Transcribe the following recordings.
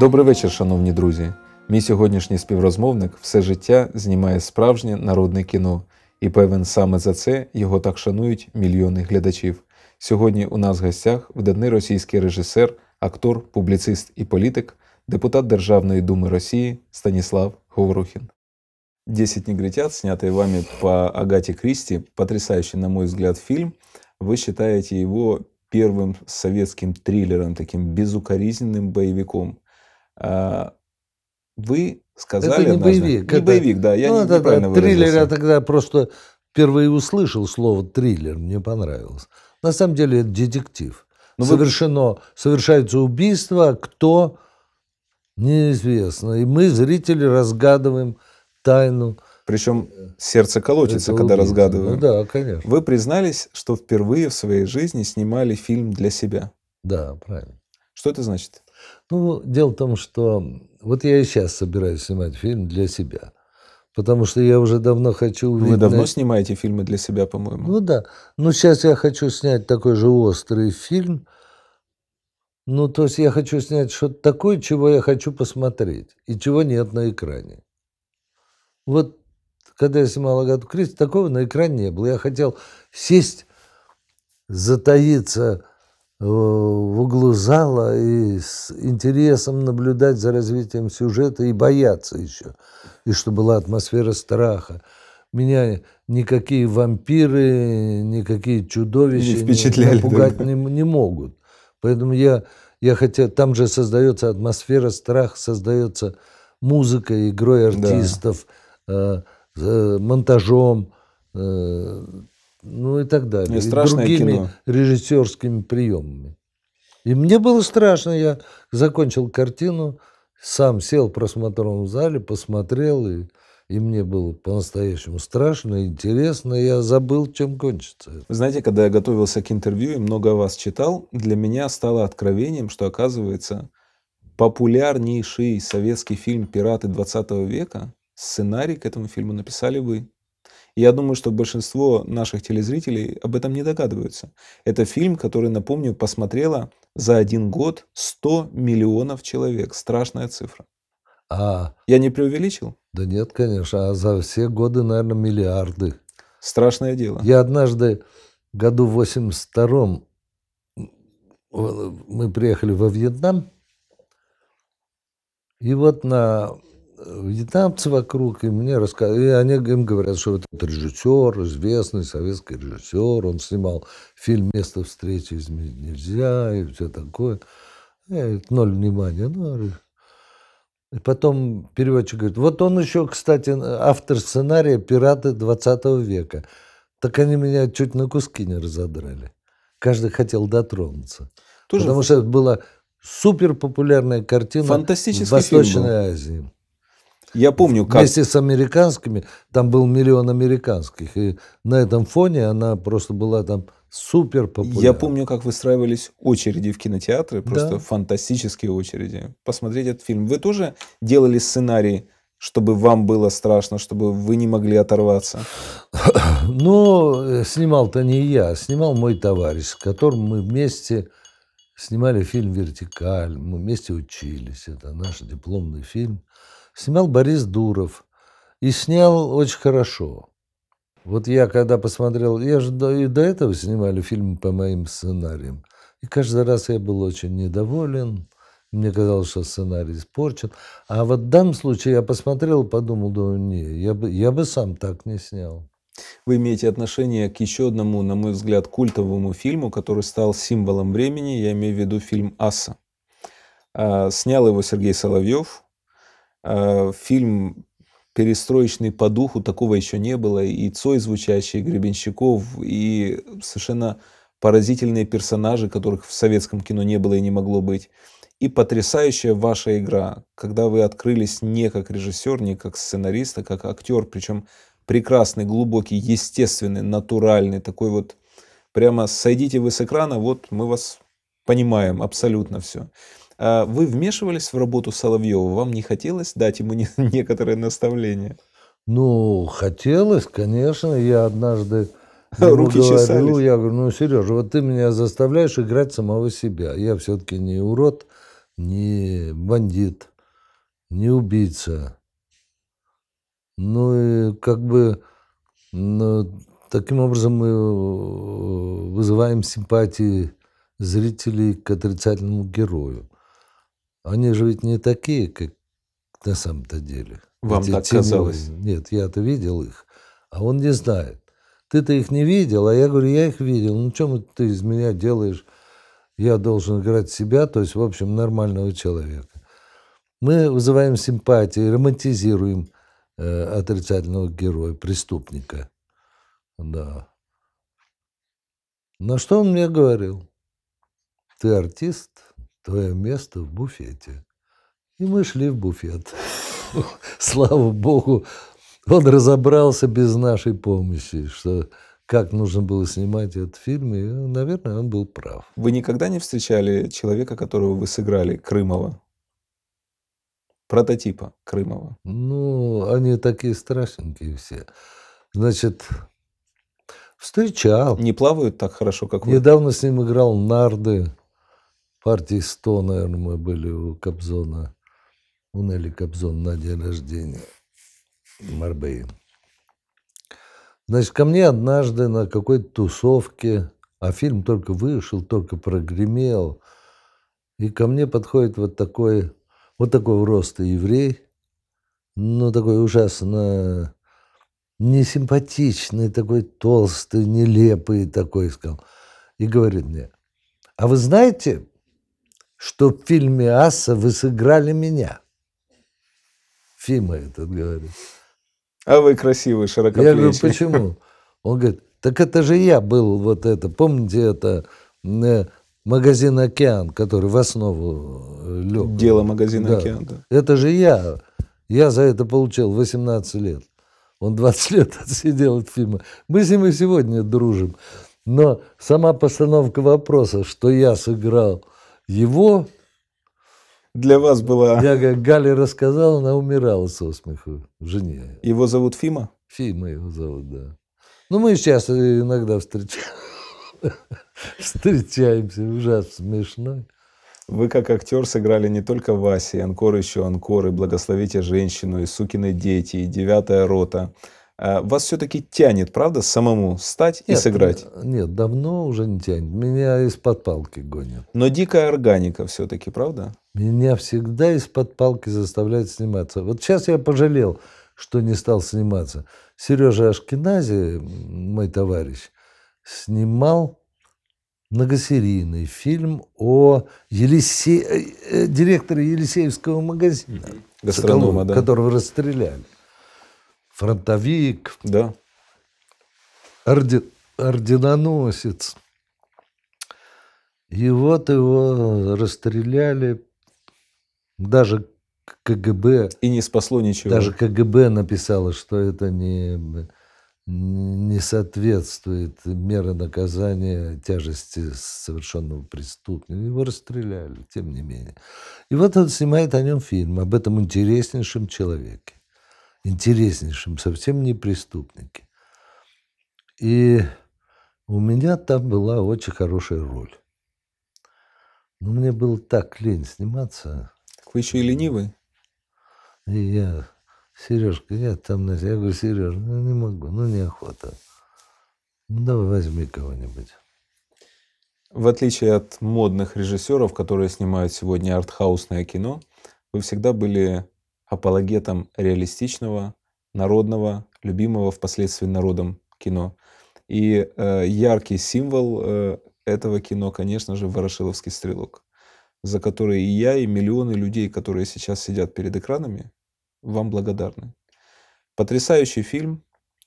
Добрий вечір, шановні друзі. Мій сьогоднішній співрозмовник все життя знімає справжнє народне кіно, і певен саме за це його так шанують мільйони глядачів. Сьогодні у нас в гостях видатний російський режисер, актор, публіцист і політик, депутат Державної думи Росії Станіслав Говорухин. «Десять негритят», снятий вами по Агаті Кристи, потрясающий, на мой взгляд, фильм. Ви вважаєте його первым советским триллером, таким безукоризненным боевиком. А, вы сказали... Это не боевик. Не это, боевик, да. Я ну, не, это, неправильно Триллер я тогда просто впервые услышал слово триллер, мне понравилось. На самом деле это детектив. Но ну, Совершено, вы... совершается убийство, кто неизвестно. И мы, зрители, разгадываем тайну. Причем сердце колотится, когда убийство. разгадываем. Ну, да, конечно. Вы признались, что впервые в своей жизни снимали фильм для себя. Да, правильно. Что это значит? Ну, дело в том, что вот я и сейчас собираюсь снимать фильм для себя. Потому что я уже давно хочу увидеть... Вы давно снимаете фильмы для себя, по-моему? Ну да. Но сейчас я хочу снять такой же острый фильм. Ну, то есть я хочу снять что-то такое, чего я хочу посмотреть. И чего нет на экране. Вот когда я снимал Агату Кристи, такого на экране не было. Я хотел сесть, затаиться, Э, в углу зала и с интересом наблюдать за развитием сюжета и бояться еще, и что была атмосфера страха. Меня никакие вампиры, никакие чудовища не напугать да. не, не могут. Поэтому я, я хотя там же создается атмосфера, страха создается музыкой, игрой артистов, да. э, э, монтажом, э, ну и так далее. И, и другими кино. режиссерскими приемами. И мне было страшно, я закончил картину, сам сел в просмотровом зале, посмотрел, и, и мне было по-настоящему страшно, интересно, я забыл, чем кончится. Вы знаете, когда я готовился к интервью и много о вас читал, для меня стало откровением, что, оказывается, популярнейший советский фильм «Пираты 20 века» сценарий к этому фильму написали вы. Я думаю, что большинство наших телезрителей об этом не догадываются. Это фильм, который, напомню, посмотрело за один год 100 миллионов человек. Страшная цифра. А, Я не преувеличил? Да нет, конечно. А за все годы, наверное, миллиарды. Страшное дело. Я однажды году в 82-м мы приехали во Вьетнам, и вот на вьетнамцы вокруг, и мне рассказывают, и они им говорят, что этот режиссер, известный советский режиссер, он снимал фильм «Место встречи изменить нельзя» и все такое. Я ноль внимания. Ну, а и потом переводчик говорит, вот он еще, кстати, автор сценария «Пираты 20 века». Так они меня чуть на куски не разодрали. Каждый хотел дотронуться. Тоже потому что это была супер популярная картина Фантастический в Восточной фильм был. Азии. Я помню, как... Вместе с американскими, там был миллион американских, и на этом фоне она просто была там супер популярна. Я помню, как выстраивались очереди в кинотеатры, просто да. фантастические очереди, посмотреть этот фильм. Вы тоже делали сценарий, чтобы вам было страшно, чтобы вы не могли оторваться? Ну, э, снимал-то не я, а снимал мой товарищ, с которым мы вместе снимали фильм «Вертикаль», мы вместе учились, это наш дипломный фильм – снял Борис Дуров. И снял очень хорошо. Вот я когда посмотрел, я же до, и до этого снимали фильмы по моим сценариям. И каждый раз я был очень недоволен. Мне казалось, что сценарий испорчен. А вот в данном случае я посмотрел и подумал, да не, я бы, я бы сам так не снял. Вы имеете отношение к еще одному, на мой взгляд, культовому фильму, который стал символом времени. Я имею в виду фильм "Аса". А, снял его Сергей Соловьев, Э, фильм перестроечный по духу, такого еще не было. И Цой звучащий, и Гребенщиков, и совершенно поразительные персонажи, которых в советском кино не было и не могло быть. И потрясающая ваша игра, когда вы открылись не как режиссер, не как сценарист, а как актер, причем прекрасный, глубокий, естественный, натуральный, такой вот прямо сойдите вы с экрана, вот мы вас понимаем абсолютно все. А вы вмешивались в работу Соловьева? Вам не хотелось дать ему некоторые наставления? Ну, хотелось, конечно. Я однажды Руки говорил, чесались. Я говорю, ну, Сережа, вот ты меня заставляешь играть самого себя. Я все-таки не урод, не бандит, не убийца. Ну и как бы ну, таким образом мы э, вызываем симпатии зрителей к отрицательному герою. Они же ведь не такие, как на самом-то деле. Вам Эти так теневые. казалось? Нет, я-то видел их, а он не знает. Ты-то их не видел, а я говорю, я их видел. Ну, чем ты из меня делаешь? Я должен играть себя, то есть, в общем, нормального человека. Мы вызываем симпатии, романтизируем э, отрицательного героя, преступника. Да. На что он мне говорил? Ты артист? твое место в буфете. И мы шли в буфет. Слава богу, он разобрался без нашей помощи, что как нужно было снимать этот фильм, и, наверное, он был прав. Вы никогда не встречали человека, которого вы сыграли, Крымова? Прототипа Крымова? Ну, они такие страшненькие все. Значит, встречал. Не плавают так хорошо, как вы? Недавно с ним играл Нарды партии 100, наверное, мы были у Кобзона, у Нелли Кобзон на день рождения в Марбее. Значит, ко мне однажды на какой-то тусовке, а фильм только вышел, только прогремел, и ко мне подходит вот такой, вот такой роста еврей, ну, такой ужасно несимпатичный, такой толстый, нелепый такой, сказал. И говорит мне, а вы знаете, что в фильме Аса вы сыграли меня. Фима этот говорит. А вы красивый, широкоплечий. Я говорю, почему? Он говорит, так это же я был вот это. Помните это э, магазин «Океан», который в основу э, лег? Дело магазина да. «Океан», да. Это же я. Я за это получил 18 лет. Он 20 лет отсидел от фильма. Мы с ним и сегодня дружим. Но сама постановка вопроса, что я сыграл – его... Для вас была... Я как Галя рассказала, она умирала со смеху, жене. Его зовут Фима? Фима его зовут, да. Ну, мы сейчас э, иногда встречаемся. Встречаемся, ужасно смешно. Вы как актер сыграли не только Васи, Анкор еще Анкор, и «Благословите женщину», и «Сукины дети», и «Девятая рота». А вас все-таки тянет, правда, самому стать нет, и сыграть? Э, нет, давно уже не тянет. Меня из-под палки гонят. Но дикая органика все-таки, правда? Меня всегда из-под палки заставляют сниматься. Вот сейчас я пожалел, что не стал сниматься. Сережа Ашкинази, мой товарищ, снимал многосерийный фильм о Елисе... Э, э, директоре Елисеевского магазина, Гастронома, Соколова, да. которого расстреляли фронтовик, да. орден, орденоносец. И вот его расстреляли. Даже КГБ... И не спасло ничего. Даже КГБ написало, что это не, не соответствует меры наказания тяжести совершенного преступления. Его расстреляли, тем не менее. И вот он снимает о нем фильм, об этом интереснейшем человеке интереснейшим, совсем не преступники. И у меня там была очень хорошая роль. Но мне было так лень сниматься. Так вы еще и ленивый? И я, Сережка, я там, я говорю, Сереж, ну не могу, ну неохота. Ну давай возьми кого-нибудь. В отличие от модных режиссеров, которые снимают сегодня артхаусное кино, вы всегда были апологетом реалистичного, народного, любимого впоследствии народом кино. И э, яркий символ э, этого кино, конечно же, «Ворошиловский стрелок», за который и я, и миллионы людей, которые сейчас сидят перед экранами, вам благодарны. Потрясающий фильм,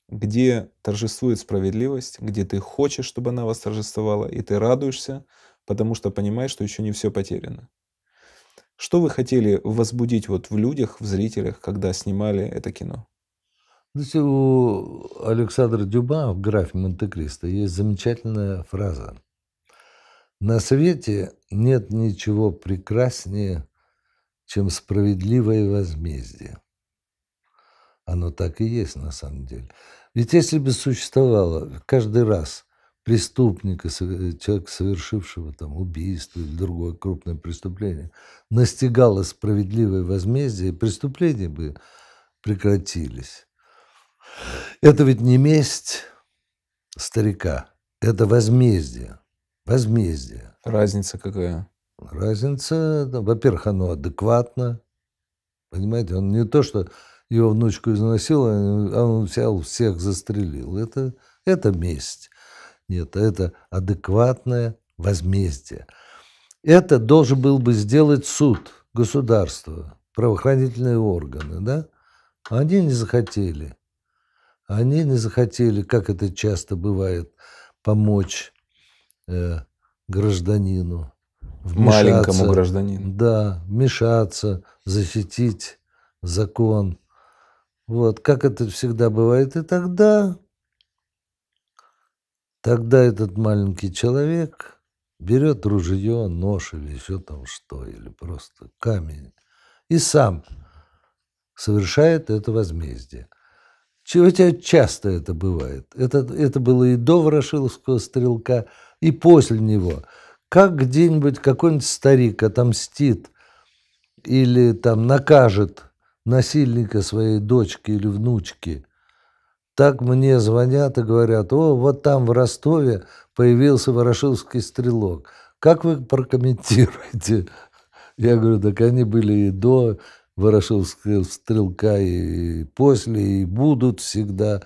где торжествует справедливость, где ты хочешь, чтобы она восторжествовала, и ты радуешься, потому что понимаешь, что еще не все потеряно. Что вы хотели возбудить вот в людях, в зрителях, когда снимали это кино? Знаете, ну, у Александра Дюба в «Графе Монте-Кристо» есть замечательная фраза. «На свете нет ничего прекраснее, чем справедливое возмездие». Оно так и есть на самом деле. Ведь если бы существовало каждый раз преступника, человека, совершившего там убийство или другое крупное преступление, настигало справедливое возмездие, преступления бы прекратились. Это ведь не месть старика, это возмездие. Возмездие. Разница какая? Разница, ну, во-первых, оно адекватно. Понимаете, он не то, что его внучку изнасиловал, а он взял всех, застрелил. Это, это месть. Нет, это адекватное возмездие. Это должен был бы сделать суд, государство, правоохранительные органы, да? Они не захотели. Они не захотели, как это часто бывает, помочь э, гражданину. Маленькому гражданину. Да, вмешаться, защитить закон. Вот, как это всегда бывает. И тогда Тогда этот маленький человек берет ружье, нож или еще там что, или просто камень, и сам совершает это возмездие. У тебя часто это бывает. Это, это было и до Ворошиловского стрелка, и после него. Как где-нибудь какой-нибудь старик отомстит или там накажет насильника своей дочки или внучки – так мне звонят и говорят, о, вот там в Ростове появился ворошиловский стрелок. Как вы прокомментируете? Я говорю, так они были и до ворошиловского стрелка, и после, и будут всегда.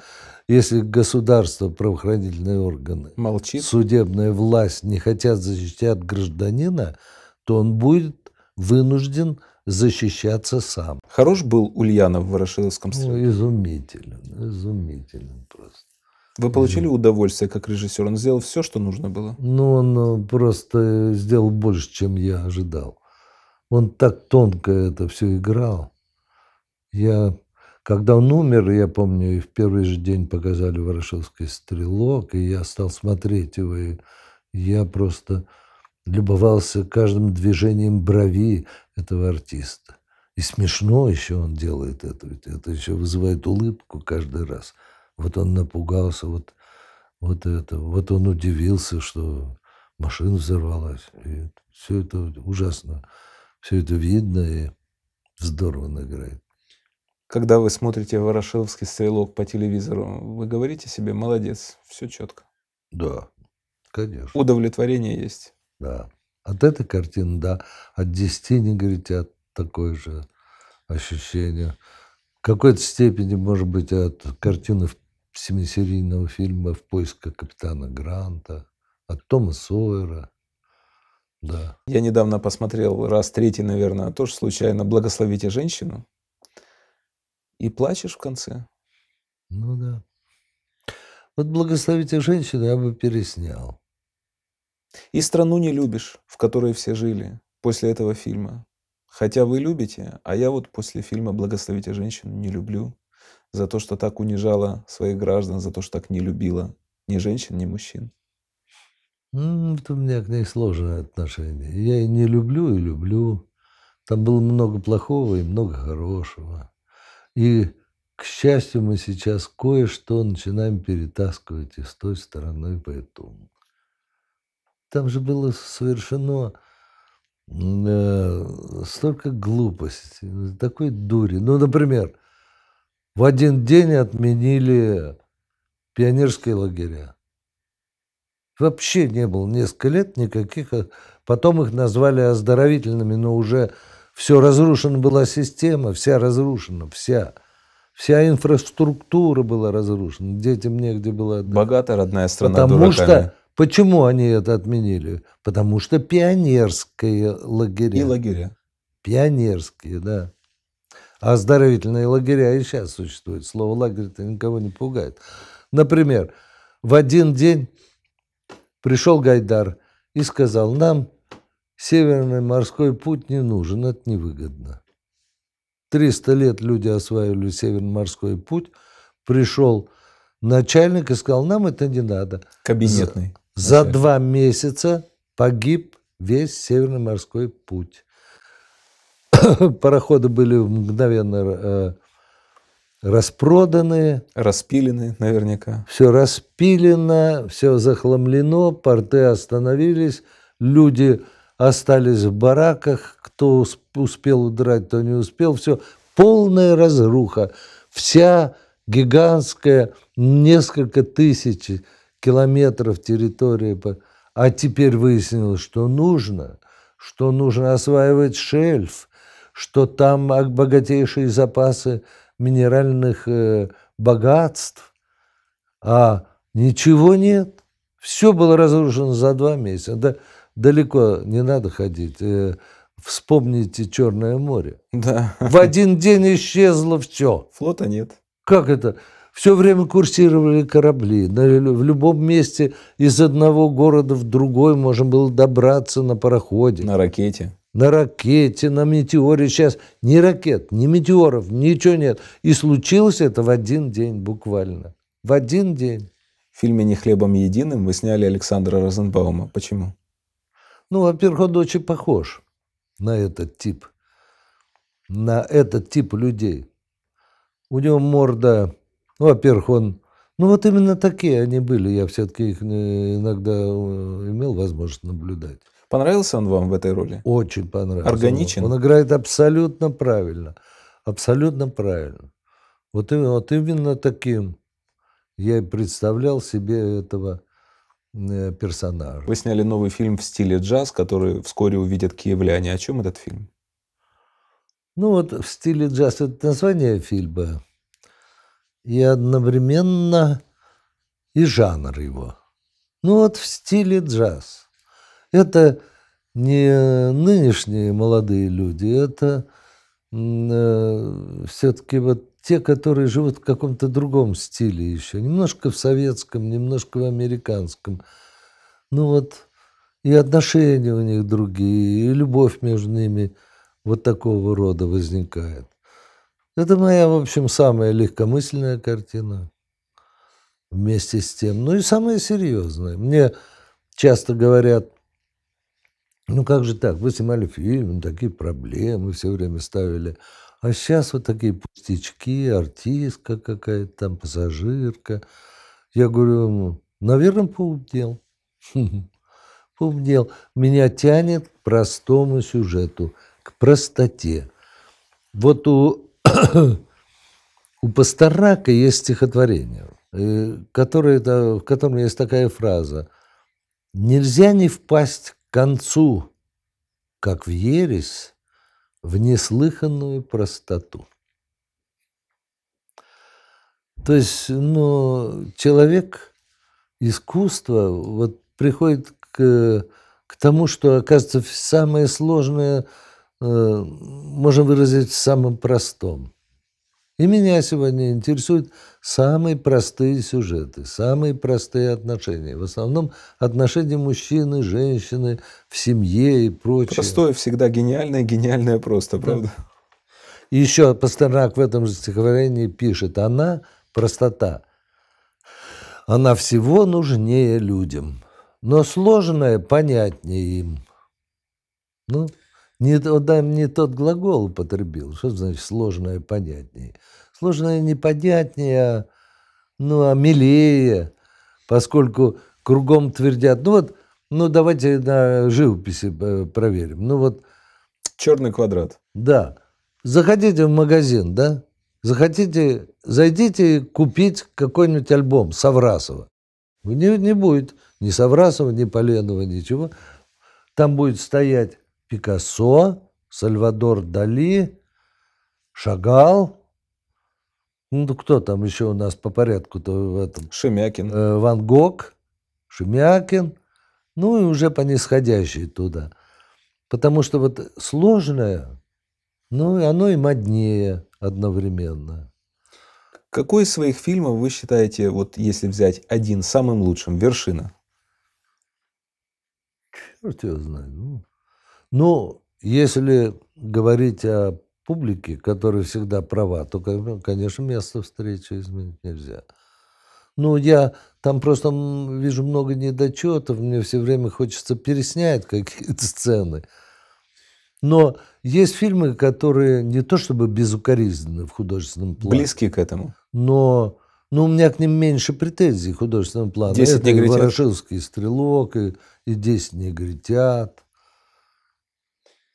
Если государство, правоохранительные органы, Молчит. судебная власть не хотят защищать гражданина, то он будет вынужден защищаться сам. Хорош был Ульянов в Ворошиловском стрелке? Ну, изумителен, изумителен просто. Вы получили удовольствие как режиссер? Он сделал все, что нужно было? Ну, он э, просто сделал больше, чем я ожидал. Он так тонко это все играл. Я, когда он умер, я помню, и в первый же день показали «Ворошиловский стрелок», и я стал смотреть его, и я просто любовался каждым движением брови, этого артиста. И смешно еще он делает это, ведь это еще вызывает улыбку каждый раз. Вот он напугался, вот, вот это, вот он удивился, что машина взорвалась. И все это ужасно, все это видно и здорово он играет. Когда вы смотрите «Ворошиловский стрелок» по телевизору, вы говорите себе «молодец, все четко». Да, конечно. Удовлетворение есть. Да. От этой картины, да, от 10 от такой же ощущения, В какой-то степени, может быть, от картины семисерийного фильма «В поисках капитана Гранта», от Тома Сойера. Да. Я недавно посмотрел раз третий, наверное, тоже случайно «Благословите женщину». И плачешь в конце. Ну да. Вот «Благословите женщину» я бы переснял. И страну не любишь, в которой все жили после этого фильма. Хотя вы любите, а я вот после фильма «Благословите женщину» не люблю. За то, что так унижала своих граждан, за то, что так не любила ни женщин, ни мужчин. Ну, у меня к ней сложное отношение. Я и не люблю, и люблю. Там было много плохого и много хорошего. И, к счастью, мы сейчас кое-что начинаем перетаскивать и с той стороны, поэтому. Там же было совершено э, столько глупости, ну, такой дури. Ну, например, в один день отменили пионерские лагеря. Вообще не было несколько лет никаких. А потом их назвали оздоровительными, но уже все разрушена была система, вся разрушена, вся. Вся инфраструктура была разрушена, детям негде было отдыхать. Богатая родная страна Потому дураками. что Почему они это отменили? Потому что пионерские лагеря. И лагеря. Пионерские, да. А оздоровительные лагеря и сейчас существуют. Слово лагерь-то никого не пугает. Например, в один день пришел Гайдар и сказал, нам северный морской путь не нужен, это невыгодно. 300 лет люди осваивали северный морской путь, пришел начальник и сказал, нам это не надо. Кабинетный. За два месяца погиб весь Северный морской путь. Пароходы были мгновенно э, распроданы. Распилены наверняка. Все распилено, все захламлено, порты остановились, люди остались в бараках, кто успел удрать, кто не успел, все полная разруха. Вся гигантская, несколько тысяч километров территории. А теперь выяснилось, что нужно, что нужно осваивать шельф, что там богатейшие запасы минеральных э, богатств, а ничего нет. Все было разрушено за два месяца. Да, далеко не надо ходить. Э, вспомните Черное море. Да. В один день исчезло все. Флота нет. Как это? Все время курсировали корабли. В любом месте из одного города в другой можно было добраться на пароходе. На ракете. На ракете, на метеоре. Сейчас ни ракет, ни метеоров, ничего нет. И случилось это в один день буквально. В один день. В фильме «Не хлебом единым» вы сняли Александра Розенбаума. Почему? Ну, во-первых, он очень похож на этот тип. На этот тип людей. У него морда ну, во-первых, он... Ну, вот именно такие они были. Я все-таки их э, иногда э, имел возможность наблюдать. Понравился он вам в этой роли? Очень понравился. Органичен? Он играет абсолютно правильно. Абсолютно правильно. Вот, вот именно таким я и представлял себе этого э, персонажа. Вы сняли новый фильм в стиле джаз, который вскоре увидят киевляне. О чем этот фильм? Ну вот в стиле джаз это название фильма и одновременно и жанр его. Ну вот в стиле джаз. Это не нынешние молодые люди, это э, все-таки вот те, которые живут в каком-то другом стиле еще, немножко в советском, немножко в американском. Ну вот и отношения у них другие, и любовь между ними вот такого рода возникает. Это моя, в общем, самая легкомысленная картина вместе с тем. Ну и самая серьезная. Мне часто говорят, ну как же так, вы снимали фильм, такие проблемы все время ставили. А сейчас вот такие пустячки, артистка какая-то там, пассажирка. Я говорю, наверное, поубдел. Поубдел. Меня тянет к простому сюжету, к простоте. Вот у у Пастернака есть стихотворение, э, которое, в котором есть такая фраза «Нельзя не впасть к концу, как в ересь, в неслыханную простоту». То есть, ну, человек, искусство вот приходит к, к тому, что оказывается самое сложное – Э, можно выразить в самом простом. И меня сегодня интересуют самые простые сюжеты, самые простые отношения. В основном отношения мужчины, женщины, в семье и прочее. Простое всегда гениальное, гениальное просто, правда? И еще Пастернак в этом же стихотворении пишет, она – простота. Она всего нужнее людям, но сложное понятнее им. Ну, не, он не тот глагол употребил. Что значит сложное понятнее? Сложное не понятнее, а, ну, а милее, поскольку кругом твердят. Ну вот, ну давайте на живописи э, проверим. Ну вот... Черный квадрат. Да. Заходите в магазин, да? Захотите, зайдите купить какой-нибудь альбом Саврасова. Не, не будет ни Саврасова, ни Поленова, ничего. Там будет стоять Пикассо, Сальвадор Дали, Шагал. Ну, кто там еще у нас по порядку-то в этом? Шемякин. Э, Ван Гог, Шемякин. Ну и уже по нисходящей туда. Потому что вот сложное, ну, оно и моднее одновременно. Какой из своих фильмов вы считаете, вот если взять один, самым лучшим? Вершина. Черт его знает. Ну. Ну, если говорить о публике, которая всегда права, то, ну, конечно, место встречи изменить нельзя. Ну, я там просто вижу много недочетов, мне все время хочется переснять какие-то сцены. Но есть фильмы, которые не то чтобы безукоризнены в художественном плане. Близки к этому. Но, но ну, у меня к ним меньше претензий художественного плана. 10 Это негритят. и Ворошилский стрелок, и, десять 10 негритят.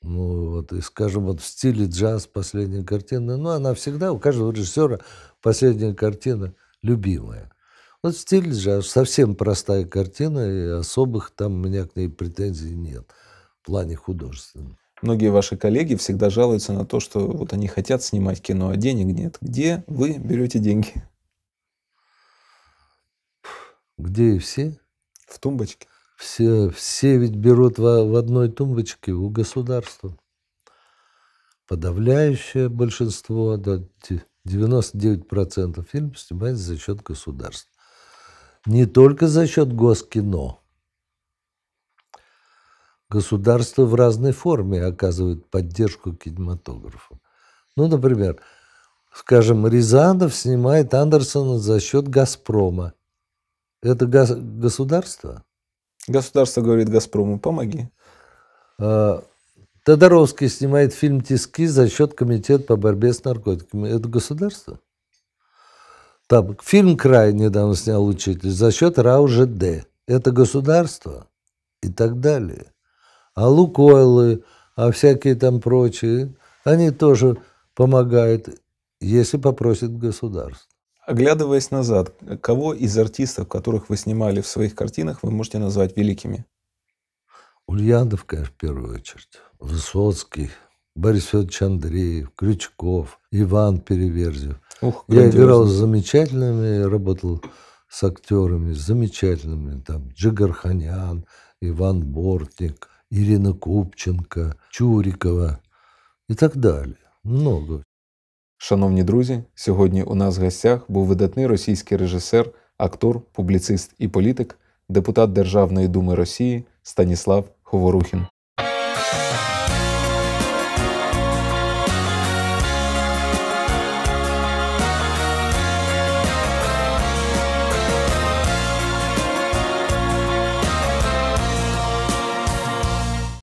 Ну, вот, и, скажем, вот в стиле джаз последняя картина, ну, она всегда, у каждого режиссера последняя картина любимая. Вот в стиле джаз совсем простая картина, и особых там у меня к ней претензий нет в плане художественном. Многие ваши коллеги всегда жалуются на то, что вот они хотят снимать кино, а денег нет. Где вы берете деньги? Где и все? В тумбочке. Все, все ведь берут в, в одной тумбочке у государства. Подавляющее большинство, да, 99% фильм снимается за счет государства. Не только за счет госкино. Государство в разной форме оказывает поддержку кинематографу. Ну, например, скажем, Рязанов снимает Андерсона за счет «Газпрома». Это гос государство? Государство говорит Газпрому, помоги. Э, Тодоровский снимает фильм «Тиски» за счет комитета по борьбе с наркотиками. Это государство? Там фильм «Край» недавно снял учитель за счет РАУ ЖД. Это государство и так далее. А Лукойлы, а всякие там прочие, они тоже помогают, если попросит государство. Оглядываясь назад, кого из артистов, которых вы снимали в своих картинах, вы можете назвать великими? Ульянов, конечно, в первую очередь. Высоцкий, Борис Федорович Андреев, Крючков, Иван Переверзев. Ух, Я играл с замечательными, работал с актерами, с замечательными, там, Джигарханян, Иван Бортник, Ирина Купченко, Чурикова и так далее. Много. Шановні друзі, сьогодні у нас в гостях був видатний російський режисер, актор, публіцист і політик, депутат Державної думи Росії Станіслав Говорухін.